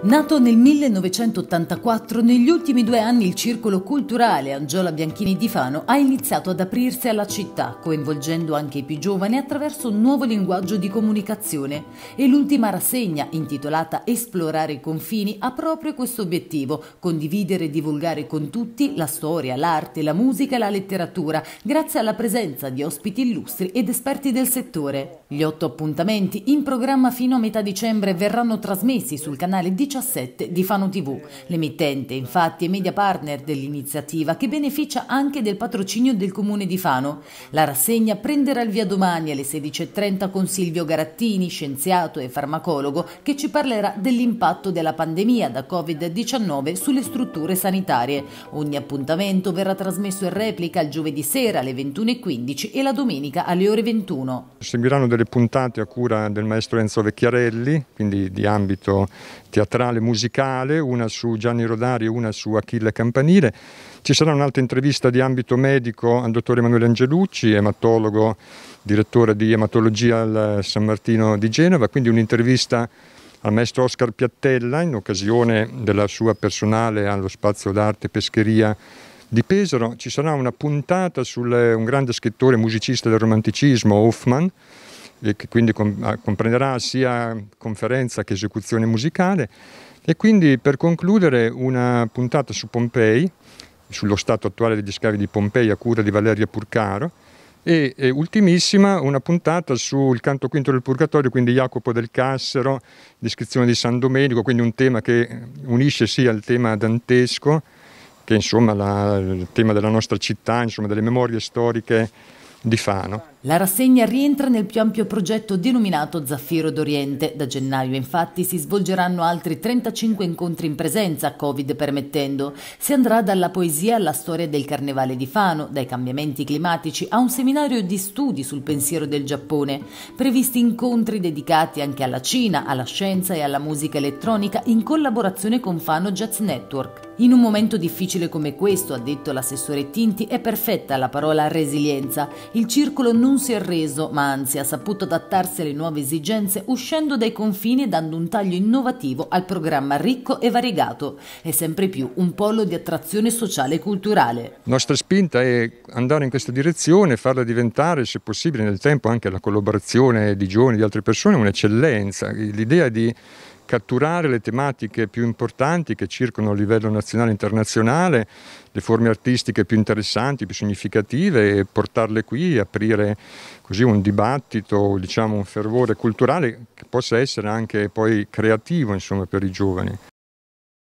Nato nel 1984, negli ultimi due anni il circolo culturale Angiola Bianchini di Fano ha iniziato ad aprirsi alla città, coinvolgendo anche i più giovani attraverso un nuovo linguaggio di comunicazione. E l'ultima rassegna, intitolata Esplorare i confini, ha proprio questo obiettivo, condividere e divulgare con tutti la storia, l'arte, la musica e la letteratura, grazie alla presenza di ospiti illustri ed esperti del settore. Gli otto appuntamenti, in programma fino a metà dicembre, verranno trasmessi sul canale 18 2017 di Fano TV. L'emittente, infatti, è media partner dell'iniziativa che beneficia anche del patrocinio del comune di Fano. La rassegna prenderà il via domani alle 16.30 con Silvio Garattini, scienziato e farmacologo, che ci parlerà dell'impatto della pandemia da Covid-19 sulle strutture sanitarie. Ogni appuntamento verrà trasmesso in replica il giovedì sera alle 21.15 e la domenica alle ore 21. Seguiranno delle puntate a cura del maestro Enzo Vecchiarelli, quindi di ambito teatrale teatrale musicale, una su Gianni Rodari e una su Achille Campanile. Ci sarà un'altra intervista di ambito medico al dottor Emanuele Angelucci, ematologo, direttore di ematologia al San Martino di Genova, quindi un'intervista al maestro Oscar Piattella in occasione della sua personale allo Spazio d'Arte Pescheria di Pesaro. Ci sarà una puntata su un grande scrittore musicista del romanticismo, Hoffman, e che quindi ah, comprenderà sia conferenza che esecuzione musicale. E quindi per concludere una puntata su Pompei, sullo stato attuale degli scavi di Pompei a cura di Valeria Purcaro, e, e ultimissima una puntata sul canto quinto del Purgatorio, quindi Jacopo del Cassero, descrizione di San Domenico, quindi un tema che unisce sia il tema dantesco, che insomma la, il tema della nostra città, insomma delle memorie storiche di Fano. La rassegna rientra nel più ampio progetto denominato Zaffiro d'Oriente. Da gennaio infatti si svolgeranno altri 35 incontri in presenza, Covid permettendo. Si andrà dalla poesia alla storia del Carnevale di Fano, dai cambiamenti climatici a un seminario di studi sul pensiero del Giappone. Previsti incontri dedicati anche alla Cina, alla scienza e alla musica elettronica in collaborazione con Fano Jazz Network. In un momento difficile come questo, ha detto l'assessore Tinti, è perfetta la parola resilienza. Il circolo non non si è arreso, ma anzi ha saputo adattarsi alle nuove esigenze uscendo dai confini e dando un taglio innovativo al programma ricco e variegato È sempre più un polo di attrazione sociale e culturale. La nostra spinta è andare in questa direzione, farla diventare, se possibile nel tempo, anche la collaborazione di giovani e di altre persone, un'eccellenza. L'idea di catturare le tematiche più importanti che circolano a livello nazionale e internazionale, le forme artistiche più interessanti, più significative e portarle qui aprire così un dibattito, diciamo un fervore culturale che possa essere anche poi creativo insomma, per i giovani.